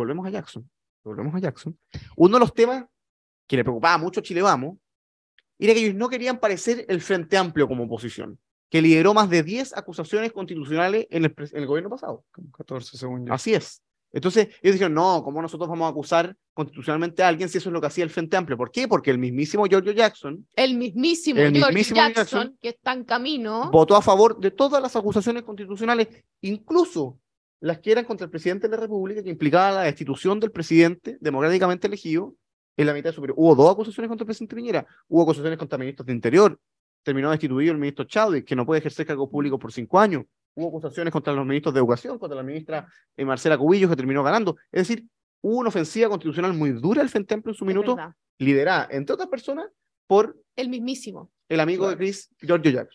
volvemos a Jackson, volvemos a Jackson, uno de los temas que le preocupaba mucho a Chile Vamos era que ellos no querían parecer el Frente Amplio como oposición, que lideró más de 10 acusaciones constitucionales en el, gobierno pasado. 14, según Así es. Entonces, ellos dijeron, no, ¿cómo nosotros vamos a acusar constitucionalmente a alguien si eso es lo que hacía el Frente Amplio? ¿Por qué? Porque el mismísimo Giorgio Jackson. El mismísimo, Jackson, que está en camino. Votó a favor de todas las acusaciones constitucionales, incluso las quieran contra el presidente de la República, que implicaba la destitución del presidente democráticamente elegido en la mitad superior. Hubo dos acusaciones contra el presidente Piñera, hubo acusaciones contra ministros de Interior, terminó destituido el ministro Chávez, que no puede ejercer cargo público por cinco años, hubo acusaciones contra los ministros de Educación, contra la ministra eh, Marcela Cubillos, que terminó ganando. Es decir, hubo una ofensiva constitucional muy dura el Fentemplo en su minuto, liderada, entre otras personas, por... El mismísimo. El amigo de Chris, Giorgio Jackson.